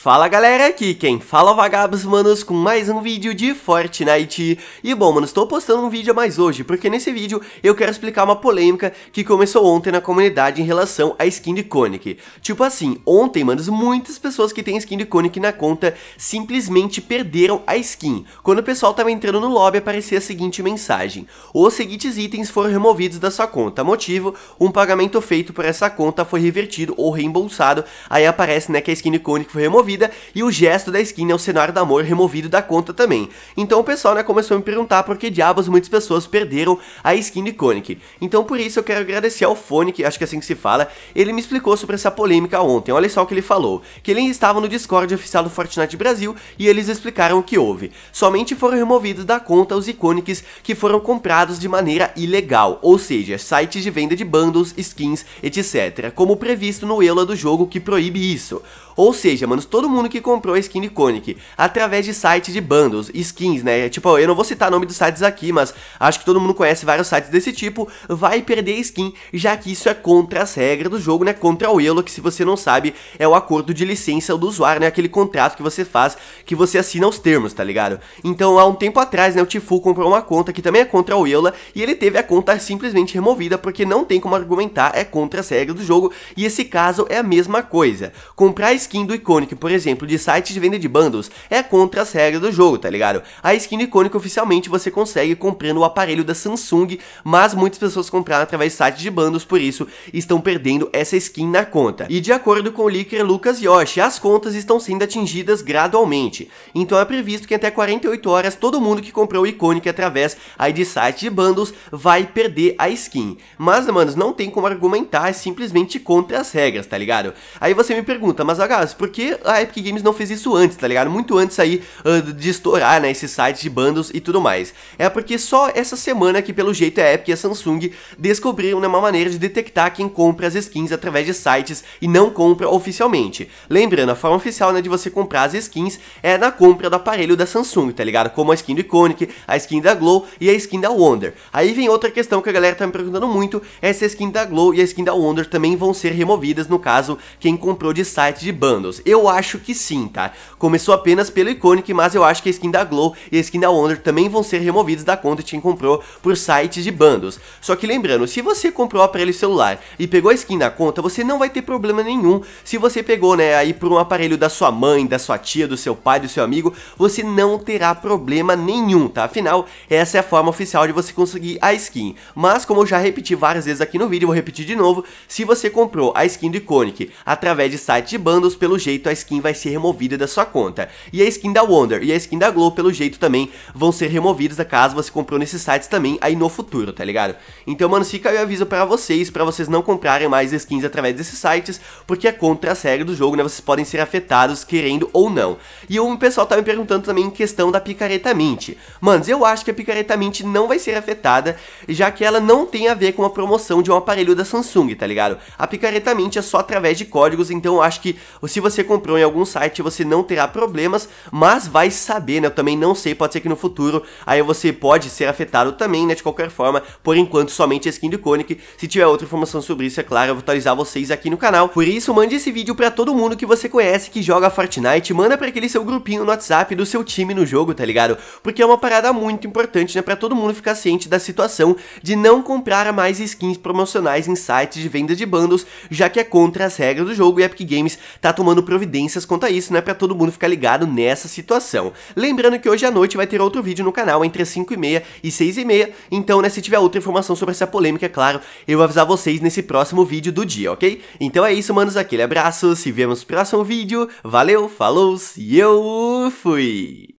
Fala galera, aqui quem fala é vagabos manos com mais um vídeo de Fortnite E bom manos, estou postando um vídeo a mais hoje, porque nesse vídeo eu quero explicar uma polêmica que começou ontem na comunidade em relação à skin de Koenig Tipo assim, ontem manos, muitas pessoas que têm skin de Koenig na conta simplesmente perderam a skin Quando o pessoal estava entrando no lobby aparecia a seguinte mensagem Os seguintes itens foram removidos da sua conta, motivo, um pagamento feito por essa conta foi revertido ou reembolsado Aí aparece né que a skin de Koenig foi removida removida e o gesto da skin é o cenário do amor removido da conta também. Então o pessoal né, começou a me perguntar por que diabos muitas pessoas perderam a skin do Koenig. Então por isso eu quero agradecer ao Fone, que acho que é assim que se fala, ele me explicou sobre essa polêmica ontem, olha só o que ele falou, que ele estava no Discord oficial do Fortnite Brasil e eles explicaram o que houve. Somente foram removidos da conta os icônicos que foram comprados de maneira ilegal, ou seja, sites de venda de bundles, skins, etc, como previsto no EULA do jogo que proíbe isso. Ou seja, mano, todo mundo que comprou a skin icônica através de sites de bundles, skins, né? É, tipo, eu não vou citar o nome dos sites aqui, mas acho que todo mundo conhece vários sites desse tipo, vai perder a skin, já que isso é contra as regras do jogo, né? Contra o Elo, que se você não sabe, é o acordo de licença do usuário, né? Aquele contrato que você faz, que você assina os termos, tá ligado? Então, há um tempo atrás, né, o Tifu comprou uma conta que também é contra o Elo, e ele teve a conta simplesmente removida, porque não tem como argumentar, é contra as regras do jogo, e esse caso é a mesma coisa. Comprar a skin do Iconic por exemplo, de sites de venda de bundles, é contra as regras do jogo, tá ligado? A skin icônica oficialmente você consegue comprando o aparelho da Samsung, mas muitas pessoas compraram através de sites de bundles, por isso estão perdendo essa skin na conta. E de acordo com o leaker Lucas Yoshi, as contas estão sendo atingidas gradualmente. Então é previsto que até 48 horas todo mundo que comprou o icônica através aí de sites de bundles vai perder a skin. Mas, manos, não tem como argumentar, é simplesmente contra as regras, tá ligado? Aí você me pergunta, mas Agas, por que a ah, é Epic Games não fez isso antes, tá ligado? Muito antes aí uh, de estourar, né, esses sites de bundles e tudo mais. É porque só essa semana que, pelo jeito, a Epic e a Samsung descobriram né, uma maneira de detectar quem compra as skins através de sites e não compra oficialmente. Lembrando, a forma oficial, né, de você comprar as skins é na compra do aparelho da Samsung, tá ligado? Como a skin do Iconic, a skin da Glow e a skin da Wonder. Aí vem outra questão que a galera tá me perguntando muito, é se a skin da Glow e a skin da Wonder também vão ser removidas, no caso, quem comprou de site de bundles. Eu acho acho que sim, tá? Começou apenas pelo Iconic, mas eu acho que a skin da Glow e a skin da Wonder também vão ser removidos da conta que quem comprou por sites de bandos. Só que lembrando, se você comprou o aparelho celular e pegou a skin da conta, você não vai ter problema nenhum. Se você pegou, né, aí por um aparelho da sua mãe, da sua tia, do seu pai, do seu amigo, você não terá problema nenhum, tá? Afinal, essa é a forma oficial de você conseguir a skin. Mas, como eu já repeti várias vezes aqui no vídeo, vou repetir de novo, se você comprou a skin do Iconic através de site de bandos, pelo jeito a skin skin vai ser removida da sua conta. E a skin da Wonder e a skin da Glow, pelo jeito, também vão ser removidas da caso você comprou nesses sites também aí no futuro, tá ligado? Então, mano, fica aí o aviso pra vocês, pra vocês não comprarem mais skins através desses sites, porque é contra a série do jogo, né? Vocês podem ser afetados querendo ou não. E o pessoal tá me perguntando também em questão da Picareta Mint. Mano, eu acho que a Picareta Mint não vai ser afetada, já que ela não tem a ver com a promoção de um aparelho da Samsung, tá ligado? A Picareta Mint é só através de códigos, então eu acho que se você comprou em algum site, você não terá problemas, mas vai saber, né? Eu também não sei, pode ser que no futuro aí você pode ser afetado também, né? De qualquer forma, por enquanto somente a skin do Koenig. Se tiver outra informação sobre isso, é claro, eu vou atualizar vocês aqui no canal. Por isso, mande esse vídeo para todo mundo que você conhece que joga Fortnite, manda para aquele seu grupinho no WhatsApp do seu time no jogo, tá ligado? Porque é uma parada muito importante, né? Para todo mundo ficar ciente da situação de não comprar mais skins promocionais em sites de venda de bundles, já que é contra as regras do jogo e a Epic Games tá tomando providência pendências quanto a isso, né, para todo mundo ficar ligado nessa situação. Lembrando que hoje à noite vai ter outro vídeo no canal entre 5 e meia e 6 e meia, então, né, se tiver outra informação sobre essa polêmica, é claro, eu vou avisar vocês nesse próximo vídeo do dia, ok? Então é isso, manos, aquele abraço, se vemos no próximo vídeo, valeu, falou e eu fui!